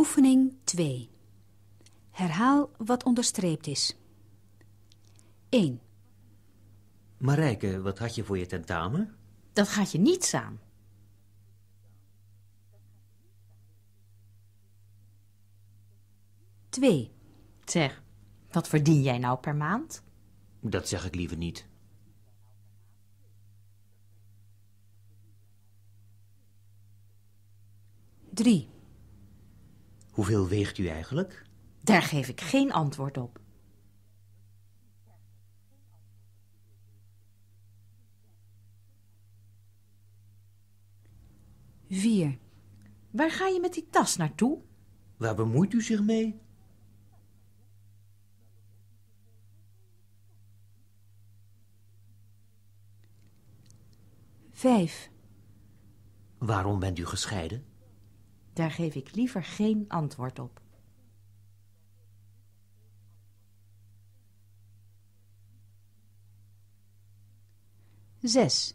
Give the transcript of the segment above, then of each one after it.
Oefening 2. Herhaal wat onderstreept is. 1. Marijke, wat had je voor je tentamen? Dat gaat je niets aan. 2. Zeg, wat verdien jij nou per maand? Dat zeg ik liever niet. 3. Hoeveel weegt u eigenlijk? Daar geef ik geen antwoord op. Vier. Waar ga je met die tas naartoe? Waar bemoeit u zich mee? Vijf. Waarom bent u gescheiden? Daar geef ik liever geen antwoord op. Zes.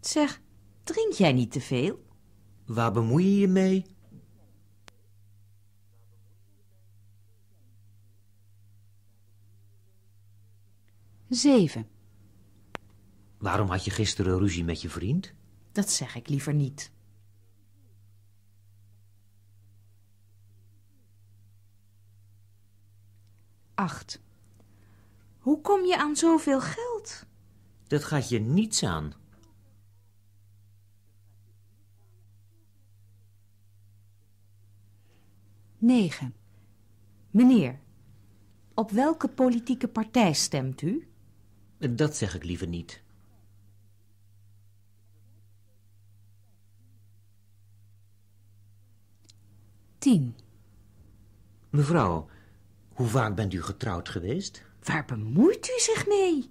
Zeg, drink jij niet te veel? Waar bemoei je je mee? Zeven. Waarom had je gisteren ruzie met je vriend? Dat zeg ik liever niet. 8. Hoe kom je aan zoveel geld? Dat gaat je niets aan. Negen. Meneer, op welke politieke partij stemt u? Dat zeg ik liever niet. Tien. Mevrouw, hoe vaak bent u getrouwd geweest? Waar bemoeit u zich mee?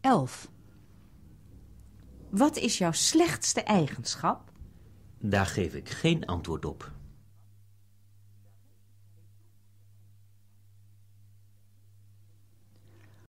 Elf. Wat is jouw slechtste eigenschap? Daar geef ik geen antwoord op.